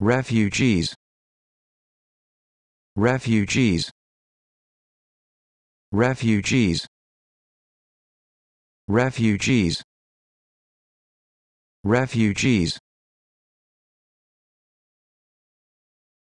refugees refugees refugees refugees refugees